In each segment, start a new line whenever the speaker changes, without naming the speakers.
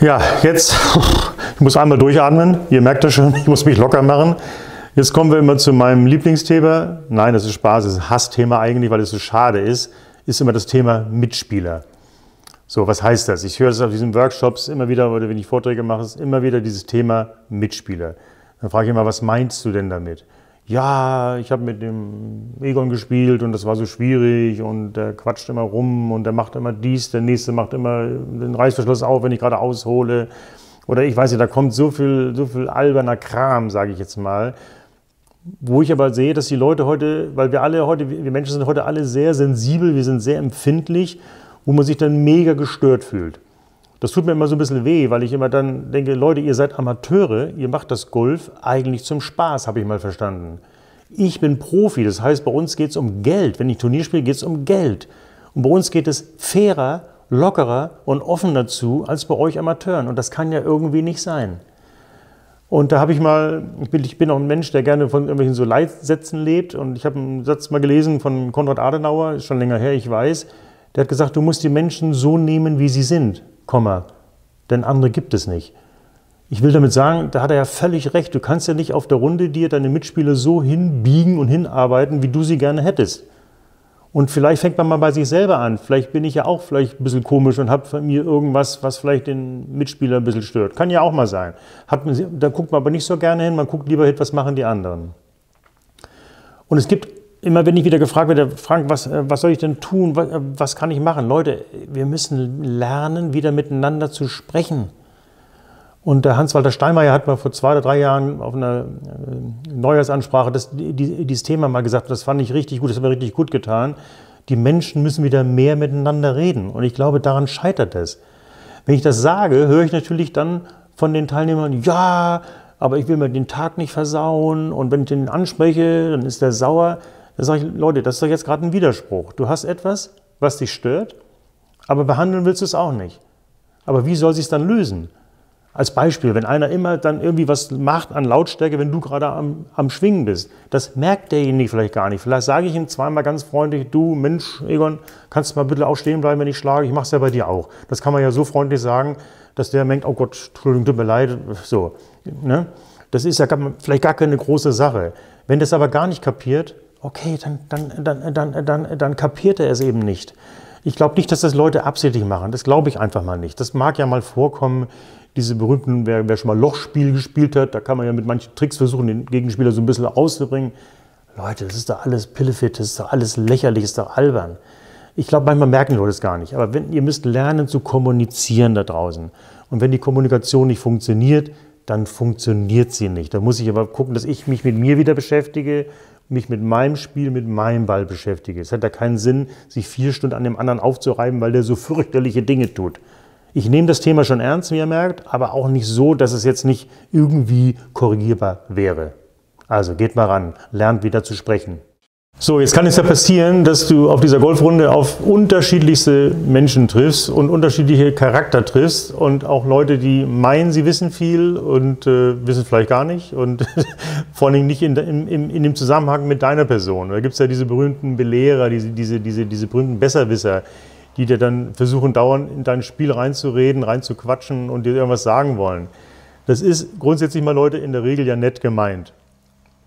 Ja, jetzt, ich muss einmal durchatmen. Ihr merkt das schon, ich muss mich locker machen. Jetzt kommen wir immer zu meinem Lieblingsthema. Nein, das ist Spaß, das ist ein Hassthema eigentlich, weil es so schade ist. Ist immer das Thema Mitspieler. So, was heißt das? Ich höre es auf diesen Workshops immer wieder, oder wenn ich Vorträge mache, ist immer wieder dieses Thema Mitspieler. Dann frage ich immer, was meinst du denn damit? ja, ich habe mit dem Egon gespielt und das war so schwierig und der quatscht immer rum und der macht immer dies, der nächste macht immer den Reißverschluss auf, wenn ich gerade aushole. Oder ich weiß nicht, da kommt so viel, so viel alberner Kram, sage ich jetzt mal. Wo ich aber sehe, dass die Leute heute, weil wir alle heute, wir Menschen sind heute alle sehr sensibel, wir sind sehr empfindlich, wo man sich dann mega gestört fühlt. Das tut mir immer so ein bisschen weh, weil ich immer dann denke, Leute, ihr seid Amateure, ihr macht das Golf eigentlich zum Spaß, habe ich mal verstanden. Ich bin Profi, das heißt, bei uns geht es um Geld. Wenn ich Turnier spiele, geht es um Geld. Und bei uns geht es fairer, lockerer und offener zu als bei euch Amateuren. Und das kann ja irgendwie nicht sein. Und da habe ich mal, ich bin, ich bin auch ein Mensch, der gerne von irgendwelchen so Leitsätzen lebt. Und ich habe einen Satz mal gelesen von Konrad Adenauer, ist schon länger her, ich weiß. Der hat gesagt, du musst die Menschen so nehmen, wie sie sind. Komma, denn andere gibt es nicht. Ich will damit sagen, da hat er ja völlig recht. Du kannst ja nicht auf der Runde dir deine Mitspieler so hinbiegen und hinarbeiten, wie du sie gerne hättest. Und vielleicht fängt man mal bei sich selber an. Vielleicht bin ich ja auch vielleicht ein bisschen komisch und habe von mir irgendwas, was vielleicht den Mitspieler ein bisschen stört. Kann ja auch mal sein. Hat man, da guckt man aber nicht so gerne hin, man guckt lieber hin, was machen die anderen. Und es gibt immer wenn ich wieder gefragt werde, Frank, was, äh, was soll ich denn tun? Was, äh, was, kann ich machen? Leute, wir müssen lernen, wieder miteinander zu sprechen. Und der Hans-Walter Steinmeier hat mal vor zwei oder drei Jahren auf einer äh, Neujahrsansprache das, dieses Thema mal gesagt. Das fand ich richtig gut, das hat mir richtig gut getan. Die Menschen müssen wieder mehr miteinander reden. Und ich glaube, daran scheitert es. Wenn ich das sage, höre ich natürlich dann von den Teilnehmern, ja, aber ich will mir den Tag nicht versauen. Und wenn ich den anspreche, dann ist der sauer. Da sage ich, Leute, das ist doch jetzt gerade ein Widerspruch. Du hast etwas, was dich stört, aber behandeln willst du es auch nicht. Aber wie soll sie es dann lösen? Als Beispiel, wenn einer immer dann irgendwie was macht an Lautstärke, wenn du gerade am, am Schwingen bist, das merkt derjenige vielleicht gar nicht. Vielleicht sage ich ihm zweimal ganz freundlich, du Mensch, Egon, kannst du mal bitte auch stehen bleiben, wenn ich schlage? Ich mache es ja bei dir auch. Das kann man ja so freundlich sagen, dass der merkt, oh Gott, Entschuldigung, tut mir leid, so. Ne? Das ist ja gar, vielleicht gar keine große Sache. Wenn das aber gar nicht kapiert, okay, dann, dann, dann, dann, dann, dann kapiert er es eben nicht. Ich glaube nicht, dass das Leute absichtlich machen. Das glaube ich einfach mal nicht. Das mag ja mal vorkommen, diese berühmten, wer, wer schon mal Lochspiel gespielt hat, da kann man ja mit manchen Tricks versuchen, den Gegenspieler so ein bisschen auszubringen. Leute, das ist doch alles Pillefit, das ist doch alles lächerlich, das ist doch albern. Ich glaube, manchmal merken Leute es gar nicht. Aber wenn, ihr müsst lernen zu kommunizieren da draußen. Und wenn die Kommunikation nicht funktioniert, dann funktioniert sie nicht. Da muss ich aber gucken, dass ich mich mit mir wieder beschäftige mich mit meinem Spiel, mit meinem Ball beschäftige. Es hat da keinen Sinn, sich vier Stunden an dem anderen aufzureiben, weil der so fürchterliche Dinge tut. Ich nehme das Thema schon ernst, wie ihr merkt, aber auch nicht so, dass es jetzt nicht irgendwie korrigierbar wäre. Also geht mal ran, lernt wieder zu sprechen. So, jetzt kann es ja passieren, dass du auf dieser Golfrunde auf unterschiedlichste Menschen triffst und unterschiedliche Charakter triffst und auch Leute, die meinen, sie wissen viel und äh, wissen vielleicht gar nicht und vor allen Dingen nicht in, in, in, dem Zusammenhang mit deiner Person. Da gibt es ja diese berühmten Belehrer, diese, diese, diese, diese berühmten Besserwisser, die dir dann versuchen, dauernd in dein Spiel reinzureden, reinzuquatschen und dir irgendwas sagen wollen. Das ist grundsätzlich mal Leute in der Regel ja nett gemeint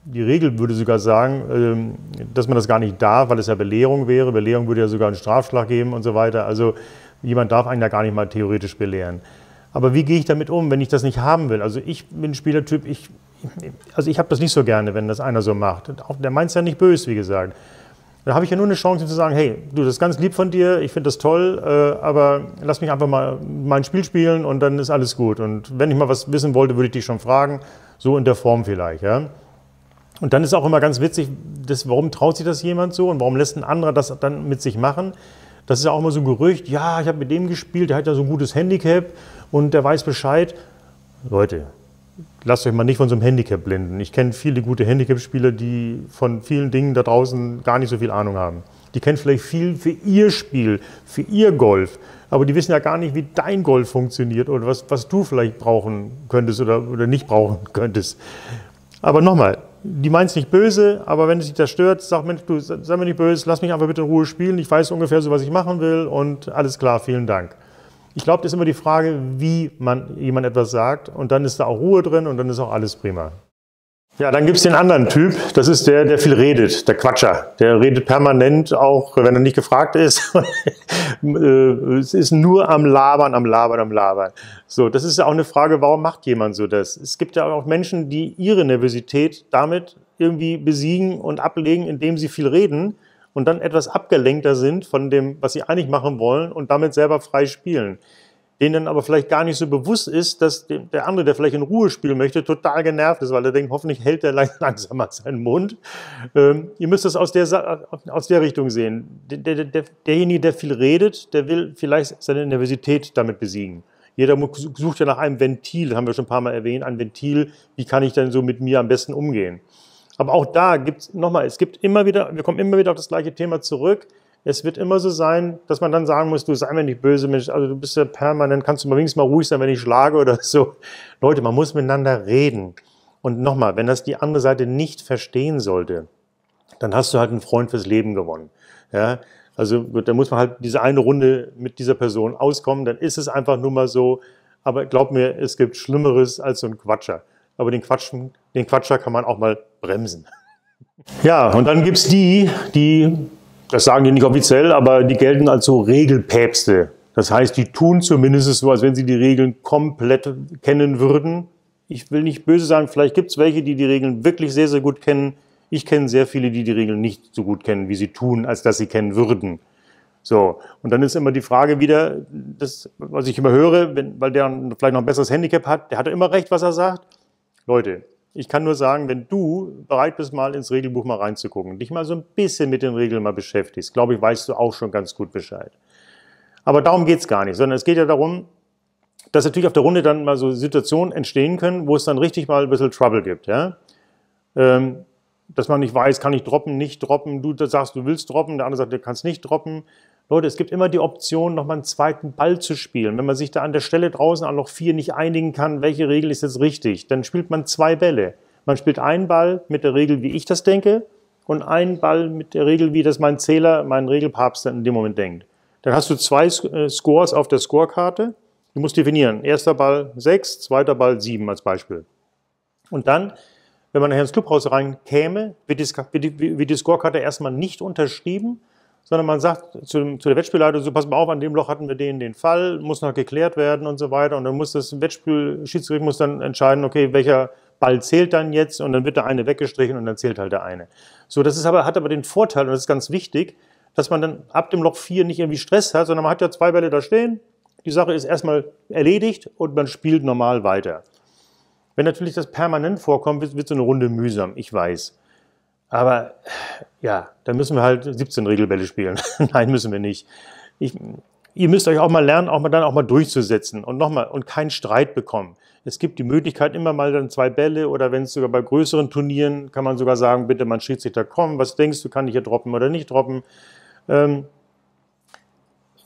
die Regel würde sogar sagen, ähm, dass man das gar nicht darf, weil es ja Belehrung wäre. Belehrung würde ja sogar einen Strafschlag geben und so weiter. Also jemand darf einen ja gar nicht mal theoretisch belehren. Aber wie gehe ich damit um, wenn ich das nicht haben will? Also ich bin Spielertyp, ich, also ich habe das nicht so gerne, wenn das einer so macht. Der meint es ja nicht böse, wie gesagt. Da habe ich ja nur eine Chance zu sagen, hey, du, das ist ganz lieb von dir, ich finde das toll, äh, aber lass mich einfach mal mein Spiel spielen und dann ist alles gut. Und wenn ich mal was wissen wollte, würde ich dich schon fragen, so in der Form vielleicht. Ja? Und dann ist auch immer ganz witzig, das, warum traut sich das jemand so und warum lässt ein anderer das dann mit sich machen? Das ist ja auch immer so ein Gerücht, ja, ich habe mit dem gespielt, der hat ja so ein gutes Handicap und der weiß Bescheid. Leute, lasst euch mal nicht von so einem Handicap blenden. Ich kenne viele gute Handicap-Spieler, die von vielen Dingen da draußen gar nicht so viel Ahnung haben. Die kennen vielleicht viel für ihr Spiel, für ihr Golf, aber die wissen ja gar nicht, wie dein Golf funktioniert oder was, was du vielleicht brauchen könntest oder, oder nicht brauchen könntest. Aber nochmal, die meint es nicht böse, aber wenn es dich das stört, sag mir, du, sei mir nicht böse, lass mich einfach bitte in Ruhe spielen, ich weiß ungefähr so, was ich machen will und alles klar, vielen Dank. Ich glaube, das ist immer die Frage, wie man jemand etwas sagt und dann ist da auch Ruhe drin und dann ist auch alles prima. Ja, dann gibt's den anderen Typ, das ist der, der viel redet, der Quatscher. Der redet permanent, auch wenn er nicht gefragt ist. Äh, es ist nur am Labern, am Labern, am Labern. So, das ist ja auch eine Frage, warum macht jemand so das? Es gibt ja auch Menschen, die ihre Nervosität damit irgendwie besiegen und ablegen, indem sie viel reden und dann etwas abgelenkter sind von dem, was sie eigentlich machen wollen und damit selber frei spielen denen aber vielleicht gar nicht so bewusst ist, dass der andere, der vielleicht in Ruhe spielen möchte, total genervt ist, weil er denkt, hoffentlich hält er langsamer seinen Mund. Ähm, ihr müsst das aus der, aus der Richtung sehen. Der, der, derjenige, der viel redet, der will vielleicht seine Nervosität damit besiegen. Jeder sucht ja nach einem Ventil, das haben wir schon ein paar Mal erwähnt, ein Ventil, wie kann ich denn so mit mir am besten umgehen. Aber auch da gibt es nochmal, es gibt immer wieder, wir kommen immer wieder auf das gleiche Thema zurück es wird immer so sein, dass man dann sagen muss, du sei mir nicht böse, Mensch, also du bist ja permanent, kannst du mal wenigstens mal ruhig sein, wenn ich schlage oder so. Leute, man muss miteinander reden. Und nochmal, wenn das die andere Seite nicht verstehen sollte, dann hast du halt einen Freund fürs Leben gewonnen. Ja? Also da muss man halt diese eine Runde mit dieser Person auskommen, dann ist es einfach nur mal so. Aber glaub mir, es gibt Schlimmeres als so ein Quatscher. Aber den, Quatschen, den Quatscher kann man auch mal bremsen. Ja, und dann gibt es die, die das sagen die nicht offiziell, aber die gelten als so Regelpäpste. Das heißt, die tun zumindest so, als wenn sie die Regeln komplett kennen würden. Ich will nicht böse sagen, vielleicht gibt es welche, die die Regeln wirklich sehr, sehr gut kennen. Ich kenne sehr viele, die die Regeln nicht so gut kennen, wie sie tun, als dass sie kennen würden. So, und dann ist immer die Frage wieder, das, was ich immer höre, wenn, weil der vielleicht noch ein besseres Handicap hat, der hat immer recht, was er sagt. Leute, ich kann nur sagen, wenn du bereit bist, mal ins Regelbuch mal reinzugucken, dich mal so ein bisschen mit den Regeln mal beschäftigst, glaube ich, weißt du auch schon ganz gut Bescheid. Aber darum geht es gar nicht, sondern es geht ja darum, dass natürlich auf der Runde dann mal so Situationen entstehen können, wo es dann richtig mal ein bisschen Trouble gibt. Ja? Ähm, dass man nicht weiß, kann ich droppen, nicht droppen, du sagst, du willst droppen, der andere sagt, du kannst nicht droppen. Leute, es gibt immer die Option, nochmal einen zweiten Ball zu spielen. Wenn man sich da an der Stelle draußen an Loch 4 nicht einigen kann, welche Regel ist jetzt richtig, dann spielt man zwei Bälle. Man spielt einen Ball mit der Regel, wie ich das denke, und einen Ball mit der Regel, wie das mein Zähler, mein Regelpapst in dem Moment denkt. Dann hast du zwei äh, Scores auf der Scorekarte. Du musst definieren. Erster Ball 6, zweiter Ball 7 als Beispiel. Und dann, wenn man nachher ins Clubhaus reinkäme, wird die, wird die, wird die Scorekarte erstmal nicht unterschrieben, sondern man sagt zu, zu der Wettspielleitung, so pass mal auf, an dem Loch hatten wir den, den Fall, muss noch geklärt werden und so weiter. Und dann muss das Wettspielschiedsgericht muss dann entscheiden, okay, welcher Ball zählt dann jetzt und dann wird der eine weggestrichen und dann zählt halt der eine. So, das ist aber, hat aber den Vorteil, und das ist ganz wichtig, dass man dann ab dem Loch 4 nicht irgendwie Stress hat, sondern man hat ja zwei Bälle da stehen, die Sache ist erstmal erledigt und man spielt normal weiter. Wenn natürlich das permanent vorkommt, wird, wird so eine Runde mühsam, ich weiß. Aber ja, da müssen wir halt 17 Regelbälle spielen. Nein, müssen wir nicht. Ich, ihr müsst euch auch mal lernen, auch mal dann auch mal durchzusetzen und nochmal und keinen Streit bekommen. Es gibt die Möglichkeit, immer mal dann zwei Bälle oder wenn es sogar bei größeren Turnieren kann man sogar sagen, bitte, man schießt sich da komm, was denkst du, kann ich hier droppen oder nicht droppen? Ähm,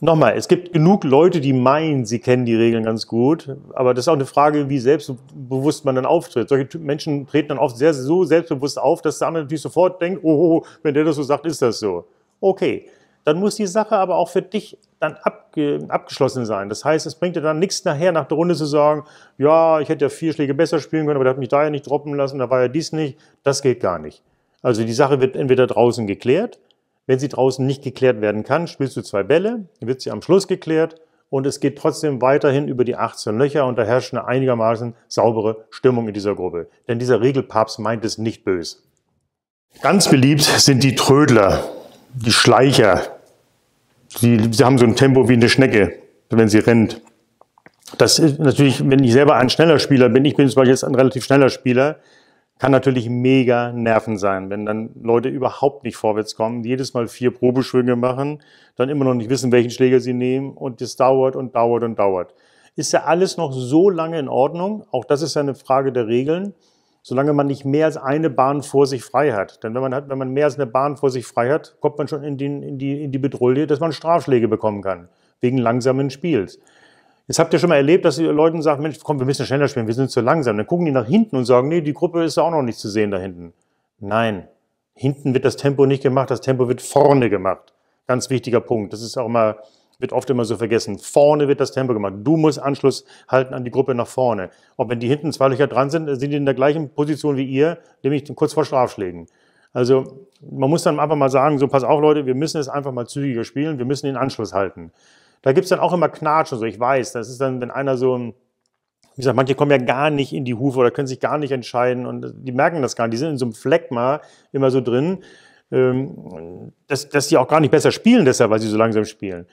Nochmal, es gibt genug Leute, die meinen, sie kennen die Regeln ganz gut, aber das ist auch eine Frage, wie selbstbewusst man dann auftritt. Solche Menschen treten dann oft sehr so selbstbewusst auf, dass der andere natürlich sofort denkt, oh, oh, oh, wenn der das so sagt, ist das so. Okay, dann muss die Sache aber auch für dich dann abge abgeschlossen sein. Das heißt, es bringt dir dann nichts nachher nach der Runde zu sagen, ja, ich hätte ja vier Schläge besser spielen können, aber der hat mich da ja nicht droppen lassen, da war ja dies nicht, das geht gar nicht. Also die Sache wird entweder draußen geklärt wenn sie draußen nicht geklärt werden kann, spielst du zwei Bälle, wird sie am Schluss geklärt und es geht trotzdem weiterhin über die 18 Löcher und da herrscht eine einigermaßen saubere Stimmung in dieser Gruppe. Denn dieser Regelpapst meint es nicht böse. Ganz beliebt sind die Trödler, die Schleicher. Die, sie haben so ein Tempo wie eine Schnecke, wenn sie rennt. Das ist natürlich, wenn ich selber ein schneller Spieler bin, ich bin zwar jetzt ein relativ schneller Spieler, kann natürlich mega nerven sein, wenn dann Leute überhaupt nicht vorwärts kommen, jedes Mal vier Probeschwünge machen, dann immer noch nicht wissen, welchen Schläger sie nehmen und das dauert und dauert und dauert. Ist ja alles noch so lange in Ordnung? Auch das ist ja eine Frage der Regeln, solange man nicht mehr als eine Bahn vor sich frei hat. Denn wenn man, hat, wenn man mehr als eine Bahn vor sich frei hat, kommt man schon in, den, in die, in die Bedrohung, dass man Strafschläge bekommen kann, wegen langsamen Spiels. Jetzt habt ihr schon mal erlebt, dass ihr Leuten sagt, Mensch, komm, wir müssen schneller spielen, wir sind zu langsam. Dann gucken die nach hinten und sagen, nee, die Gruppe ist ja auch noch nicht zu sehen da hinten. Nein, hinten wird das Tempo nicht gemacht, das Tempo wird vorne gemacht. Ganz wichtiger Punkt. Das ist auch mal, wird oft immer so vergessen. Vorne wird das Tempo gemacht. Du musst Anschluss halten an die Gruppe nach vorne. Und wenn die hinten zwei Löcher dran sind, sind die in der gleichen Position wie ihr, nämlich kurz vor Strafschlägen. Also man muss dann einfach mal sagen, so pass auf Leute, wir müssen es einfach mal zügiger spielen, wir müssen den Anschluss halten. Da gibt es dann auch immer Knatsch und so, ich weiß. Das ist dann, wenn einer so ein, wie gesagt, manche kommen ja gar nicht in die Hufe oder können sich gar nicht entscheiden und die merken das gar nicht. Die sind in so einem Fleckma immer so drin, ähm, dass, dass die auch gar nicht besser spielen, deshalb, weil sie so langsam spielen.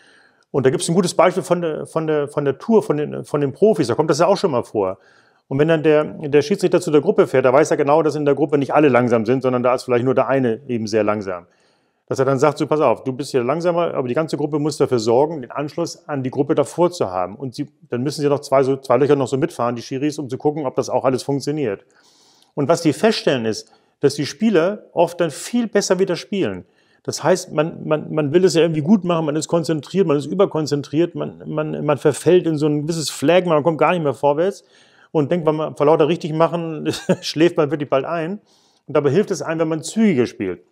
Und da gibt es ein gutes Beispiel von der, von der, von der Tour, von den, von den Profis, da kommt das ja auch schon mal vor. Und wenn dann der, der Schiedsrichter zu der Gruppe fährt, da weiß er genau, dass in der Gruppe nicht alle langsam sind, sondern da ist vielleicht nur der eine eben sehr langsam dass er dann sagt, so pass auf, du bist hier langsamer, aber die ganze Gruppe muss dafür sorgen, den Anschluss an die Gruppe davor zu haben. Und sie, dann müssen sie noch zwei, so, zwei Löcher noch so mitfahren, die Schiris, um zu gucken, ob das auch alles funktioniert. Und was die feststellen ist, dass die Spieler oft dann viel besser wieder spielen. Das heißt, man, man, man will es ja irgendwie gut machen, man ist konzentriert, man ist überkonzentriert, man, man, man verfällt in so ein gewisses Flag, man kommt gar nicht mehr vorwärts und denkt, wenn man vor lauter richtig machen, schläft man wirklich bald ein. Und dabei hilft es einem, wenn man zügiger spielt.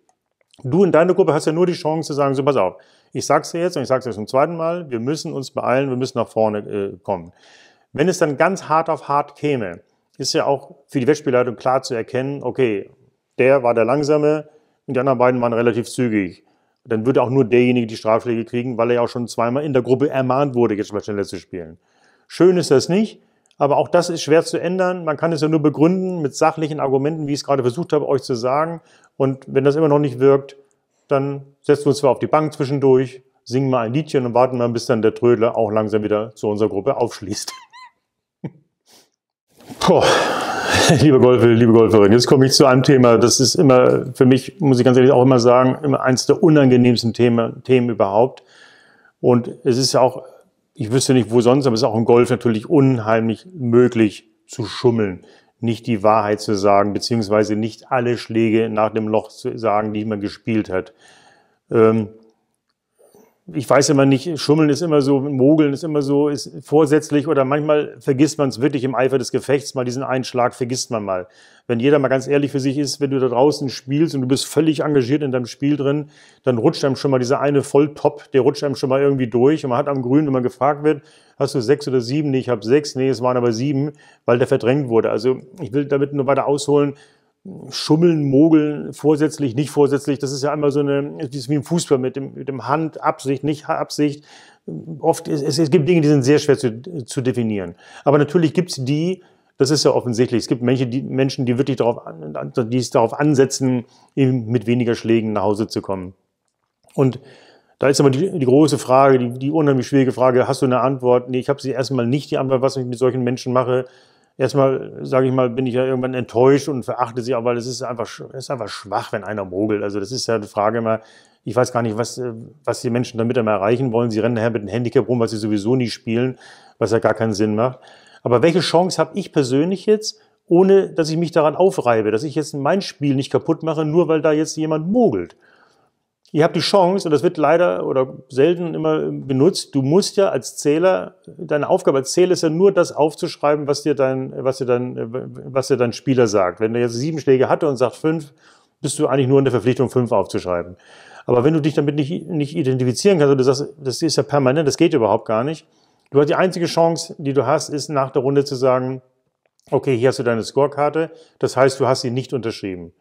Du in deiner Gruppe hast ja nur die Chance zu sagen, so pass auf, ich sag's dir jetzt und ich sag's dir zum zweiten Mal, wir müssen uns beeilen, wir müssen nach vorne äh, kommen. Wenn es dann ganz hart auf hart käme, ist ja auch für die Wettspielleitung klar zu erkennen, okay, der war der Langsame und die anderen beiden waren relativ zügig. Dann würde auch nur derjenige die Strafschläge kriegen, weil er ja auch schon zweimal in der Gruppe ermahnt wurde, jetzt mal schneller zu spielen. Schön ist das nicht, aber auch das ist schwer zu ändern. Man kann es ja nur begründen mit sachlichen Argumenten, wie ich es gerade versucht habe, euch zu sagen. Und wenn das immer noch nicht wirkt, dann setzen wir uns zwar auf die Bank zwischendurch, singen mal ein Liedchen und warten mal, bis dann der Trödler auch langsam wieder zu unserer Gruppe aufschließt. Boah. Liebe Golfer, liebe Golferin, jetzt komme ich zu einem Thema, das ist immer für mich, muss ich ganz ehrlich auch immer sagen, immer eins der unangenehmsten Themen, Themen überhaupt. Und es ist ja auch ich wüsste nicht, wo sonst, aber es ist auch im Golf natürlich unheimlich möglich zu schummeln, nicht die Wahrheit zu sagen, beziehungsweise nicht alle Schläge nach dem Loch zu sagen, die man gespielt hat. Ähm, ich weiß immer nicht, Schummeln ist immer so, Mogeln ist immer so, ist vorsätzlich oder manchmal vergisst man es wirklich im Eifer des Gefechts, mal diesen einen Schlag vergisst man mal. Wenn jeder mal ganz ehrlich für sich ist, wenn du da draußen spielst und du bist völlig engagiert in deinem Spiel drin, dann rutscht einem schon mal dieser eine Volltop, der rutscht einem schon mal irgendwie durch und man hat am Grün, wenn man gefragt wird, hast du sechs oder sieben? Nee, ich habe sechs, nee, es waren aber sieben, weil der verdrängt wurde. Also ich will damit nur weiter ausholen, Schummeln, Mogeln, vorsätzlich, nicht vorsätzlich, das ist ja einmal so eine, das ist wie im Fußball mit dem, mit dem Hand, Absicht, nicht Absicht. Oft, es, es gibt Dinge, die sind sehr schwer zu, zu definieren. Aber natürlich gibt es die, das ist ja offensichtlich. Es gibt Menschen, die, Menschen, die wirklich darauf, die es darauf ansetzen, eben mit weniger Schlägen nach Hause zu kommen. Und da ist immer die, die große Frage, die, die, unheimlich schwierige Frage, hast du eine Antwort? Nee, ich habe sie erstmal nicht, die Antwort, was ich mit solchen Menschen mache erstmal, sage ich mal, bin ich ja irgendwann enttäuscht und verachte sie auch, weil es ist einfach, ist einfach schwach, wenn einer mogelt. Also das ist ja die Frage immer, ich weiß gar nicht, was, was die Menschen damit immer erreichen wollen. Sie rennen nachher mit einem Handicap rum, was sie sowieso nicht spielen, was ja gar keinen Sinn macht. Aber welche Chance habe ich persönlich jetzt, ohne dass ich mich daran aufreibe, dass ich jetzt mein Spiel nicht kaputt mache, nur weil da jetzt jemand mogelt? ihr habt die Chance, und das wird leider oder selten immer benutzt, du musst ja als Zähler, deine Aufgabe als Zähler ist ja nur das aufzuschreiben, was dir dein, was dir dein, was dir dein Spieler sagt. Wenn der jetzt sieben Schläge hatte und sagt fünf, bist du eigentlich nur in der Verpflichtung, fünf aufzuschreiben. Aber wenn du dich damit nicht, nicht identifizieren kannst und du sagst, das ist ja permanent, das geht überhaupt gar nicht, du hast die einzige Chance, die du hast, ist nach der Runde zu sagen, okay, hier hast du deine Scorekarte, das heißt, du hast sie nicht unterschrieben.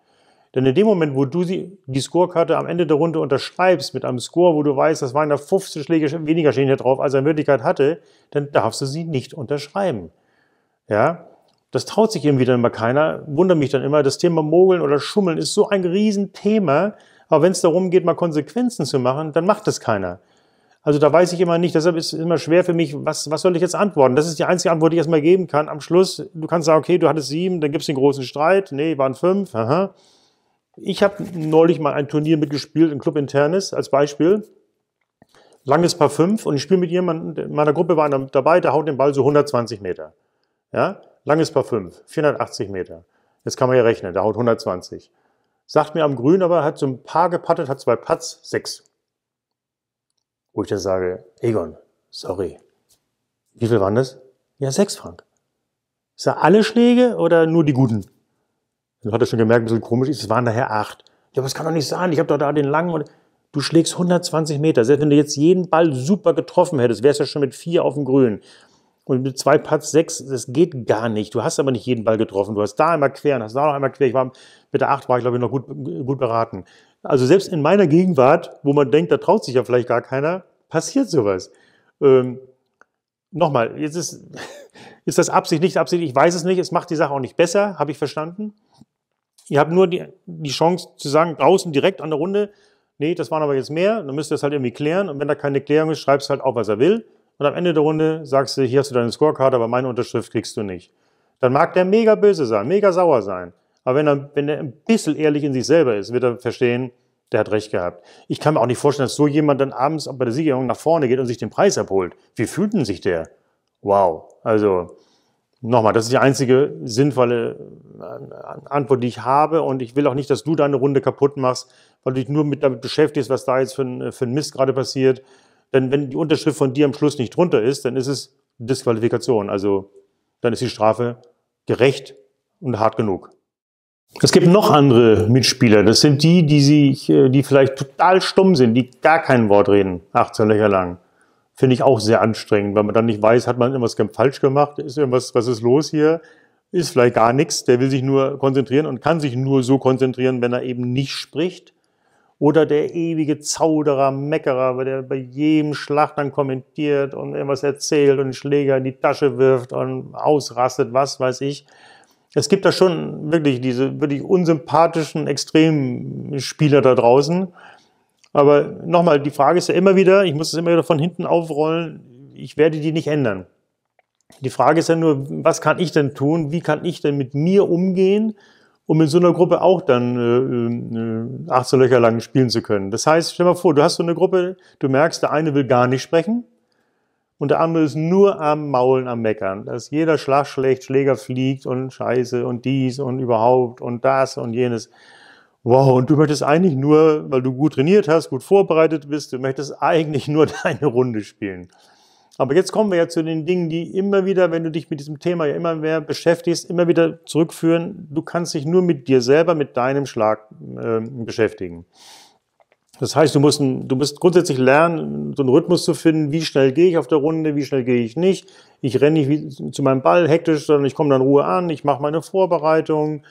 Denn in dem Moment, wo du die, Scorekarte am Ende der Runde unterschreibst mit einem Score, wo du weißt, das waren da 15 Schläge weniger stehen hier drauf, als er in Wirklichkeit hatte, dann darfst du sie nicht unterschreiben. Ja, das traut sich irgendwie dann immer keiner. Wundert mich dann immer, das Thema Mogeln oder Schummeln ist so ein Riesenthema. Aber wenn es darum geht, mal Konsequenzen zu machen, dann macht das keiner. Also da weiß ich immer nicht, deshalb ist es immer schwer für mich, was, was soll ich jetzt antworten? Das ist die einzige Antwort, die ich erstmal geben kann. Am Schluss, du kannst sagen, okay, du hattest sieben, dann gibt es den großen Streit. Nee, waren fünf. Aha. Ich habe neulich mal ein Turnier mitgespielt, ein Club internes als Beispiel. Langes Paar 5 und ich spiele mit jemandem, in meiner Gruppe war einer dabei, der haut den Ball so 120 Meter. Ja? Langes Paar 5, 480 Meter. Jetzt kann man ja rechnen, der haut 120. Sagt mir am Grün, aber hat so ein paar gepattet, hat zwei Putts, sechs. Wo ich dann sage, Egon, sorry. Wie viel waren das? Ja, sechs, Frank. Ist das alle Schläge oder nur die guten? Dann hat er schon gemerkt, ein bisschen komisch ist, es waren nachher acht. Ja, aber das kann doch nicht sein, ich habe doch da den langen und du schlägst 120 Meter. Selbst wenn du jetzt jeden Ball super getroffen hättest, wärst du ja schon mit vier auf dem Grün. Und mit zwei Putts sechs, das geht gar nicht. Du hast aber nicht jeden Ball getroffen. Du hast da einmal quer und hast da noch einmal quer. Ich war, mit der acht war ich, glaube ich, noch gut, gut beraten. Also selbst in meiner Gegenwart, wo man denkt, da traut sich ja vielleicht gar keiner, passiert sowas. Ähm, Nochmal, jetzt ist, ist das Absicht, nicht Absicht, ich weiß es nicht, es macht die Sache auch nicht besser, habe ich verstanden. Ihr habt nur die, die Chance zu sagen, draußen direkt an der Runde, nee, das waren aber jetzt mehr, dann müsst ihr das halt irgendwie klären. Und wenn da keine Klärung ist, schreibst halt auf, was er will. Und am Ende der Runde sagst du, hier hast du deine Scorecard, aber meine Unterschrift kriegst du nicht. Dann mag der mega böse sein, mega sauer sein. Aber wenn er, wenn er ein bisschen ehrlich in sich selber ist, wird er verstehen, der hat recht gehabt. Ich kann mir auch nicht vorstellen, dass so jemand dann abends bei der Siegerehrung nach vorne geht und sich den Preis abholt. Wie fühlt denn sich der? Wow. Also, Nochmal, das ist die einzige sinnvolle äh, Antwort, die ich habe. Und ich will auch nicht, dass du deine Runde kaputt machst, weil du dich nur mit, damit beschäftigst, was da jetzt für ein, für ein Mist gerade passiert. Denn wenn die Unterschrift von dir am Schluss nicht drunter ist, dann ist es Disqualifikation. Also dann ist die Strafe gerecht und hart genug. Es gibt noch andere Mitspieler. Das sind die, die sich, äh, die vielleicht total stumm sind, die gar kein Wort reden, 18 Löcher lang finde ich auch sehr anstrengend, weil man dann nicht weiß, hat man irgendwas falsch gemacht, ist irgendwas, was ist los hier, ist vielleicht gar nichts, der will sich nur konzentrieren und kann sich nur so konzentrieren, wenn er eben nicht spricht. Oder der ewige Zauderer, Meckerer, der bei jedem Schlag dann kommentiert und irgendwas erzählt und einen Schläger in die Tasche wirft und ausrastet, was weiß ich. Es gibt da schon wirklich diese wirklich unsympathischen, Extremspieler da draußen. Aber nochmal, die Frage ist ja immer wieder, ich muss es immer wieder von hinten aufrollen, ich werde die nicht ändern. Die Frage ist ja nur, was kann ich denn tun? Wie kann ich denn mit mir umgehen, um in so einer Gruppe auch dann äh, äh, 18 Löcher lang spielen zu können? Das heißt, stell mal vor, du hast so eine Gruppe, du merkst, der eine will gar nicht sprechen und der andere ist nur am Maulen, am Meckern. Dass jeder Schlag schlecht, Schläger fliegt und Scheiße und dies und überhaupt und das und jenes. Wow, und du möchtest eigentlich nur, weil du gut trainiert hast, gut vorbereitet bist, du möchtest eigentlich nur deine Runde spielen. Aber jetzt kommen wir ja zu den Dingen, die immer wieder, wenn du dich mit diesem Thema ja immer mehr beschäftigst, immer wieder zurückführen. Du kannst dich nur mit dir selber, mit deinem Schlag äh, beschäftigen. Das heißt, du musst, du musst grundsätzlich lernen, so einen Rhythmus zu finden, wie schnell gehe ich auf der Runde, wie schnell gehe ich nicht. Ich renne nicht wie, zu meinem Ball hektisch, sondern ich komme dann Ruhe an, ich mache meine Vorbereitung,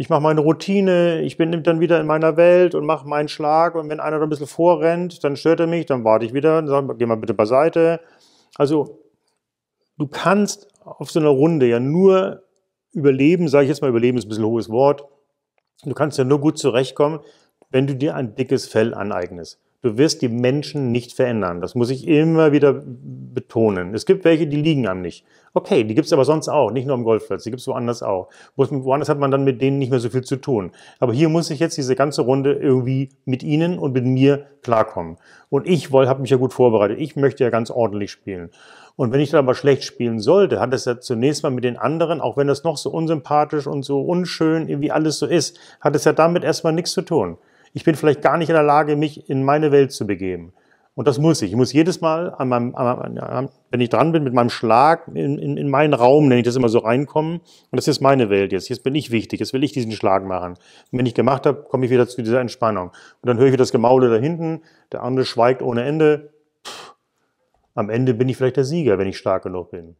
ich mache meine Routine, ich bin dann wieder in meiner Welt und mache meinen Schlag und wenn einer da ein bisschen vorrennt, dann stört er mich, dann warte ich wieder und sage, geh mal bitte beiseite. Also du kannst auf so einer Runde ja nur überleben, sage ich jetzt mal, überleben ist ein bisschen hohes Wort, du kannst ja nur gut zurechtkommen, wenn du dir ein dickes Fell aneignest. Du wirst die Menschen nicht verändern. Das muss ich immer wieder betonen. Es gibt welche, die liegen einem nicht. Okay, die gibt es aber sonst auch, nicht nur am Golfplatz, die gibt es woanders auch. Woanders hat man dann mit denen nicht mehr so viel zu tun. Aber hier muss ich jetzt diese ganze Runde irgendwie mit ihnen und mit mir klarkommen. Und ich habe mich ja gut vorbereitet. Ich möchte ja ganz ordentlich spielen. Und wenn ich dann aber schlecht spielen sollte, hat das ja zunächst mal mit den anderen, auch wenn das noch so unsympathisch und so unschön irgendwie alles so ist, hat es ja damit erstmal nichts zu tun ich bin vielleicht gar nicht in der Lage, mich in meine Welt zu begeben. Und das muss ich. Ich muss jedes Mal, an meinem, an, wenn ich dran bin, mit meinem Schlag in, in, in, meinen Raum, nenne ich das immer so, reinkommen. Und das ist meine Welt jetzt. Jetzt bin ich wichtig. Jetzt will ich diesen Schlag machen. Und wenn ich gemacht habe, komme ich wieder zu dieser Entspannung. Und dann höre ich wieder das Gemaule da hinten. Der andere schweigt ohne Ende. Pff, am Ende bin ich vielleicht der Sieger, wenn ich stark genug bin.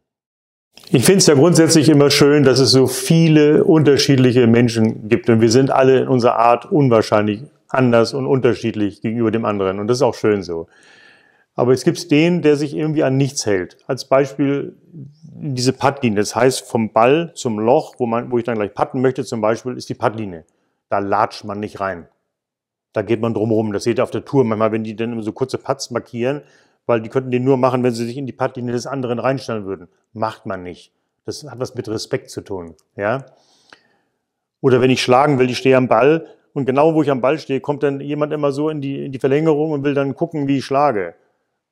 Ich finde es ja grundsätzlich immer schön, dass es so viele unterschiedliche Menschen gibt. Und wir sind alle in unserer Art unwahrscheinlich anders und unterschiedlich gegenüber dem anderen. Und das ist auch schön so. Aber es gibt den, der sich irgendwie an nichts hält. Als Beispiel diese Pattlinie. Das heißt, vom Ball zum Loch, wo, man, wo ich dann gleich patten möchte zum Beispiel, ist die Pattlinie. Da latscht man nicht rein. Da geht man drum Das seht ihr auf der Tour manchmal, wenn die dann immer so kurze Patz markieren, weil die könnten den nur machen, wenn sie sich in die Pattlinie des anderen reinstellen würden. Macht man nicht. Das hat was mit Respekt zu tun. Ja? Oder wenn ich schlagen will, ich stehe am Ball, und genau wo ich am Ball stehe, kommt dann jemand immer so in die, in die Verlängerung und will dann gucken, wie ich schlage.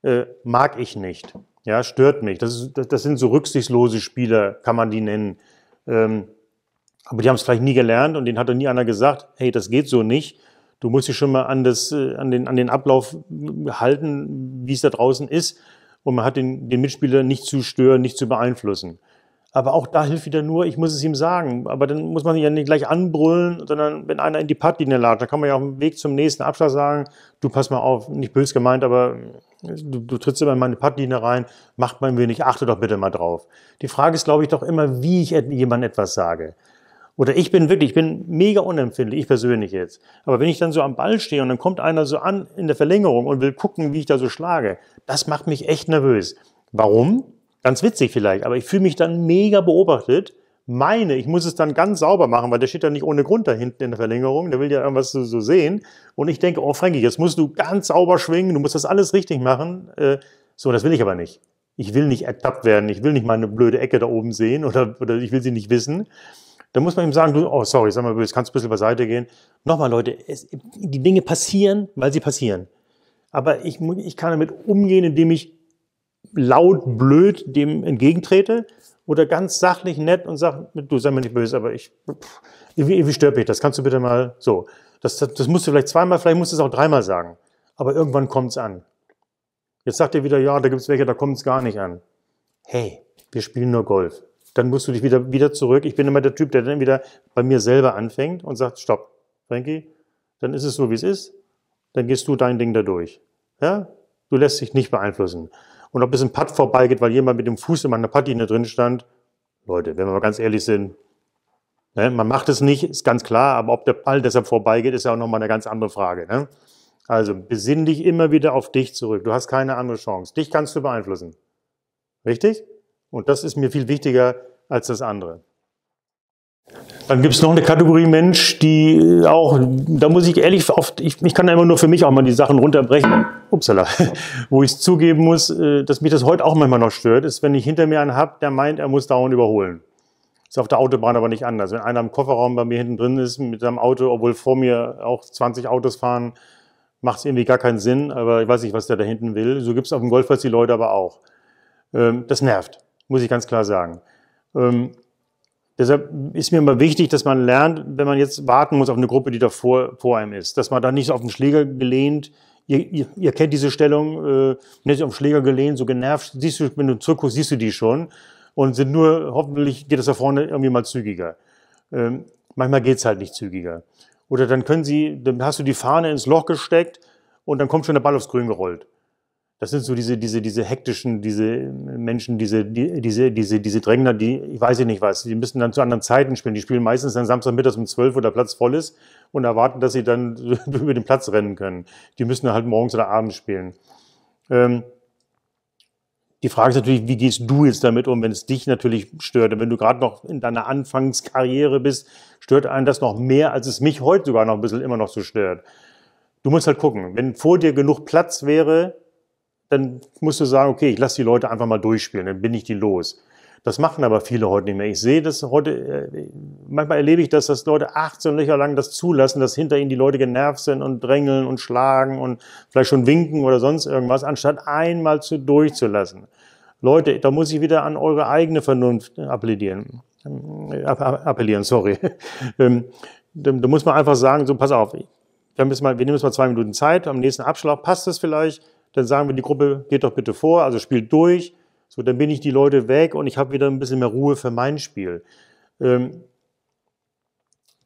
Äh, mag ich nicht. Ja, stört mich. Das, ist, das, das, sind so rücksichtslose Spieler, kann man die nennen. Ähm, aber die haben es vielleicht nie gelernt und denen hat dann nie einer gesagt, hey, das geht so nicht. Du musst dich schon mal an, das, äh, an, den, an den Ablauf äh, halten, wie es da draußen ist. Und man hat den, den Mitspieler nicht zu stören, nicht zu beeinflussen. Aber auch da hilft wieder nur, ich muss es ihm sagen. Aber dann muss man ihn ja nicht gleich anbrüllen, sondern wenn einer in die Partlinie latscht, da kann man ja auf dem Weg zum nächsten Abschlag sagen, du pass mal auf, nicht böse gemeint, aber du, du trittst immer in meine Partlinie rein, macht mal ein wenig, achte doch bitte mal drauf. Die Frage ist, glaube ich, doch immer, wie ich jemandem etwas sage. Oder ich bin wirklich, ich bin mega unempfindlich, ich persönlich jetzt. Aber wenn ich dann so am Ball stehe und dann kommt einer so an in der Verlängerung und will gucken, wie ich da so schlage, das macht mich echt nervös. Warum? Ganz witzig vielleicht, aber ich fühle mich dann mega beobachtet. Meine, ich muss es dann ganz sauber machen, weil der steht ja nicht ohne Grund da hinten in der Verlängerung. Der will ja irgendwas so, so sehen. Und ich denke, oh Frankie, jetzt musst du ganz sauber schwingen, du musst das alles richtig machen. Äh, so, das will ich aber nicht. Ich will nicht ertappt werden, ich will nicht meine blöde Ecke da oben sehen oder, oder ich will sie nicht wissen. Da muss man ihm sagen, du, oh sorry, sag mal, jetzt kannst du ein bisschen beiseite gehen. Nochmal, Leute, es, die Dinge passieren, weil sie passieren. Aber ich, ich kann damit umgehen, indem ich laut blöd dem entgegentrete oder ganz sachlich nett und sage, du sei mir nicht böse, aber ich, wie stört mich das, kannst du bitte mal so. Das, das, das musst du vielleicht zweimal, vielleicht musst du es auch dreimal sagen, aber irgendwann kommt es an. Jetzt sagt er wieder, ja, da gibt es welche, da kommt es gar nicht an. Hey, wir spielen nur Golf. Dann musst du dich wieder, wieder zurück. Ich bin immer der Typ, der dann wieder bei mir selber anfängt und sagt, stopp, Frankie, dann ist es so, wie es ist. Dann gehst du dein Ding da durch. Ja? Du lässt dich nicht beeinflussen und ob es ein Putt vorbeigeht, weil jemand mit dem Fuß immer an der drin stand. Leute, wenn wir mal ganz ehrlich sind, ne, man macht es nicht, ist ganz klar, aber ob der Ball deshalb vorbeigeht, ist ja auch nochmal eine ganz andere Frage. Ne? Also besinn dich immer wieder auf dich zurück. Du hast keine andere Chance. Dich kannst du beeinflussen. Richtig? Und das ist mir viel wichtiger als das andere. Dann gibt es noch eine Kategorie Mensch, die äh, auch, da muss ich ehrlich oft, ich, ich kann da immer nur für mich auch mal die Sachen runterbrechen, upsala, wo ich es zugeben muss, äh, dass mich das heute auch manchmal noch stört, ist, wenn ich hinter mir einen habe, der meint, er muss dauernd überholen. Ist auf der Autobahn aber nicht anders. Wenn einer im Kofferraum bei mir hinten drin ist mit seinem Auto, obwohl vor mir auch 20 Autos fahren, macht es irgendwie gar keinen Sinn, aber ich weiß nicht, was der da hinten will. So gibt es auf dem Golfplatz die Leute aber auch. Ähm, das nervt, muss ich ganz klar sagen. Ähm, Deshalb ist mir immer wichtig, dass man lernt, wenn man jetzt warten muss auf eine Gruppe, die da vor, vor einem ist, dass man da nicht so auf den Schläger gelehnt, ihr, ihr, ihr kennt diese Stellung, äh, nicht auf den Schläger gelehnt, so genervt, siehst du, wenn du zurückguckst, siehst du die schon und sind nur, hoffentlich geht das da vorne irgendwie mal zügiger. Ähm, manchmal geht's halt nicht zügiger. Oder dann können sie, dann hast du die Fahne ins Loch gesteckt und dann kommt schon der Ball aufs Grün gerollt. Das sind so diese, diese, diese hektischen, diese äh, Menschen, diese, die, diese, diese, diese Drängler, die, ich weiß nicht was, die müssen dann zu anderen Zeiten spielen. Die spielen meistens dann Samstagmittags um 12 Uhr, der Platz voll ist und erwarten, dass sie dann über den Platz rennen können. Die müssen dann halt morgens oder abends spielen. Ähm, die Frage ist natürlich, wie gehst du jetzt damit um, wenn es dich natürlich stört? Und wenn du gerade noch in deiner Anfangskarriere bist, stört einen das noch mehr, als es mich heute sogar noch ein bisschen immer noch so stört. Du musst halt gucken, wenn vor dir genug Platz wäre, dann musst du sagen, okay, ich lasse die Leute einfach mal durchspielen, dann bin ich die los. Das machen aber viele heute nicht mehr. Ich sehe das heute, äh, manchmal erlebe ich das, dass Leute 18 Löcher lang das zulassen, dass hinter ihnen die Leute genervt sind und drängeln und schlagen und vielleicht schon winken oder sonst irgendwas, anstatt einmal zu durchzulassen. Leute, da muss ich wieder an eure eigene Vernunft appellieren. Äh, appellieren, sorry. Ähm, da muss man einfach sagen, so pass auf, wir, wir nehmen jetzt mal zwei Minuten Zeit, am nächsten Abschlag passt das vielleicht, dann sagen wir, die Gruppe geht doch bitte vor, also spielt durch. So, dann bin ich die Leute weg und ich habe wieder ein bisschen mehr Ruhe für mein Spiel. Ähm,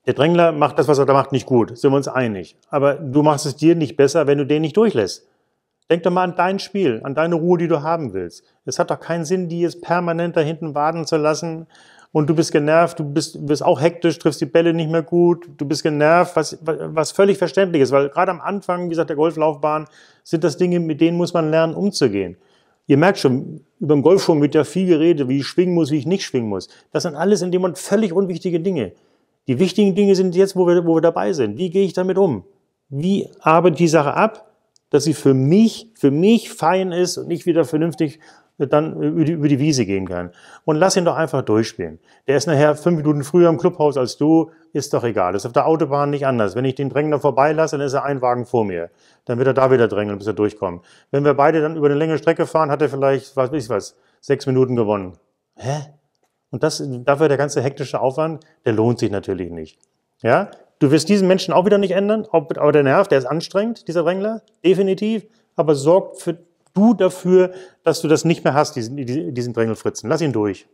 der Drängler macht das, was er da macht, nicht gut. Sind wir uns einig. Aber du machst es dir nicht besser, wenn du den nicht durchlässt. Denk doch mal an dein Spiel, an deine Ruhe, die du haben willst. Es hat doch keinen Sinn, die jetzt permanent da hinten waden zu lassen und du bist genervt, du bist, wirst auch hektisch, triffst die Bälle nicht mehr gut, du bist genervt, was, was völlig verständlich ist, weil gerade am Anfang, wie gesagt, der Golflaufbahn sind das Dinge, mit denen muss man lernen, umzugehen. Ihr merkt schon, über den Golfschwung wird ja viel geredet, wie ich schwingen muss, wie ich nicht schwingen muss. Das sind alles in dem Moment völlig unwichtige Dinge. Die wichtigen Dinge sind jetzt, wo wir, wo wir dabei sind. Wie gehe ich damit um? Wie arbeite ich die Sache ab, dass sie für mich, für mich fein ist und ich wieder vernünftig dann über die, über die Wiese gehen kann. Und lass ihn doch einfach durchspielen. Der ist nachher fünf Minuten früher im Clubhaus als du, ist doch egal. ist auf der Autobahn nicht anders. Wenn ich den Drängler vorbeilasse, dann ist er ein Wagen vor mir. Dann wird er da wieder drängeln, bis er durchkommt. Wenn wir beide dann über eine längere Strecke fahren, hat er vielleicht, was weiß ich was, sechs Minuten gewonnen. Hä? Und das, dafür der ganze hektische Aufwand, der lohnt sich natürlich nicht. Ja? Du wirst diesen Menschen auch wieder nicht ändern, aber der nervt, der ist anstrengend, dieser Drängler, definitiv, aber sorgt für du dafür, dass du das nicht mehr hast, diesen, diesen Drängelfritzen. Lass ihn durch.